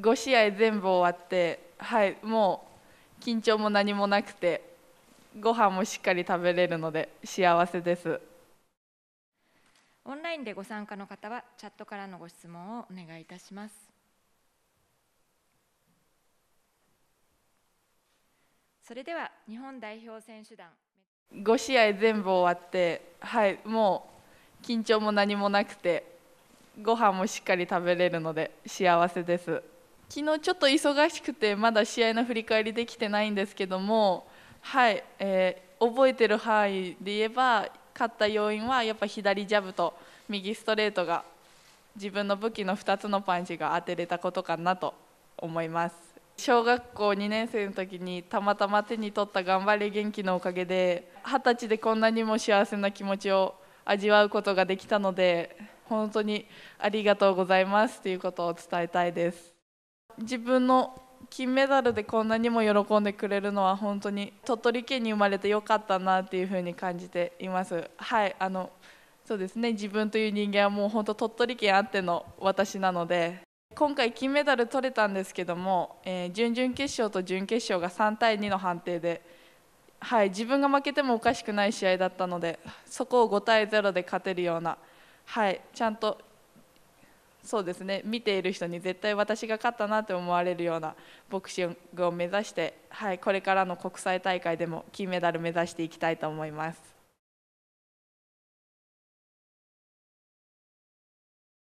5試合全部終わって、はい、もう緊張も何もなくてご飯もしっかり食べれるので幸せですオンラインでご参加の方はチャットからのご質問をお願いいたしますそれでは日本代表選手団5試合全部終わって、はい、もう緊張も何もなくてご飯もしっかり食べれるので幸せです。昨日ちょっと忙しくてまだ試合の振り返りできてないんですけども、はいえー、覚えてる範囲で言えば勝った要因はやっぱ左ジャブと右ストレートが自分の武器の2つのパンチが当てれたことかなと思います小学校2年生の時にたまたま手に取った「頑張れ元気」のおかげで二十歳でこんなにも幸せな気持ちを味わうことができたので本当にありがとうございますということを伝えたいです。自分の金メダルでこんなにも喜んでくれるのは本当に鳥取県に生まれてよかったなっていうふうに感じています。はいあのそうですね自分という人間はもう本当鳥取県あっての私なので今回金メダル取れたんですけども、えー、準々決勝と準決勝が3対2の判定で、はい、自分が負けてもおかしくない試合だったのでそこを5対0で勝てるような、はい、ちゃんとそうですね見ている人に絶対私が勝ったなと思われるようなボクシングを目指して、はい、これからの国際大会でも金メダル目指していきたいと思います。